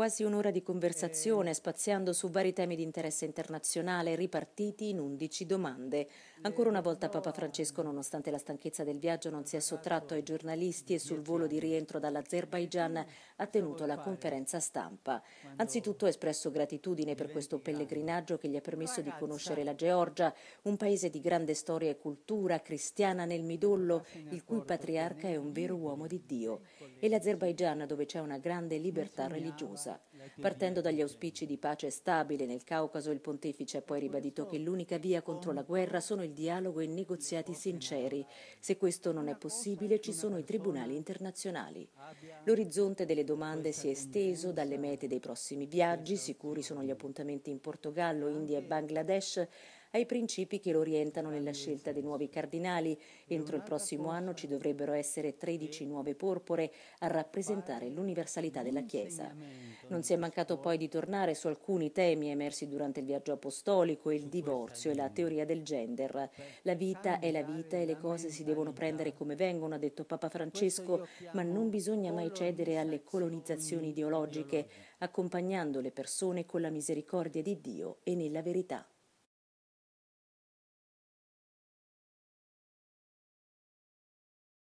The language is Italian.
quasi un'ora di conversazione eh. spaziando su vari temi di interesse internazionale ripartiti in 11 domande. Eh, ancora una volta Papa Francesco, nonostante la stanchezza del viaggio, non si è esatto. sottratto ai giornalisti e sul volo di rientro dall'Azerbaigian ha tenuto la conferenza stampa. Anzitutto ha espresso gratitudine per questo pellegrinaggio che gli ha permesso di conoscere la Georgia, un paese di grande storia e cultura cristiana nel midollo, il cui patriarca è un vero uomo di Dio, e l'Azerbaigian dove c'è una grande libertà religiosa. Gaza. Partendo dagli auspici di pace stabile nel Caucaso, il pontefice ha poi ribadito che l'unica via contro la guerra sono il dialogo e negoziati sinceri. Se questo non è possibile, ci sono i tribunali internazionali. L'orizzonte delle domande si è esteso dalle mete dei prossimi viaggi, sicuri sono gli appuntamenti in Portogallo, India e Bangladesh, ai principi che lo orientano nella scelta dei nuovi cardinali. Entro il prossimo anno ci dovrebbero essere 13 nuove porpore a rappresentare l'universalità della Chiesa. Non si è mancato poi di tornare su alcuni temi emersi durante il viaggio apostolico, il divorzio e la teoria del gender. La vita è la vita e le cose si devono prendere come vengono, ha detto Papa Francesco, ma non bisogna mai cedere alle colonizzazioni ideologiche, accompagnando le persone con la misericordia di Dio e nella verità.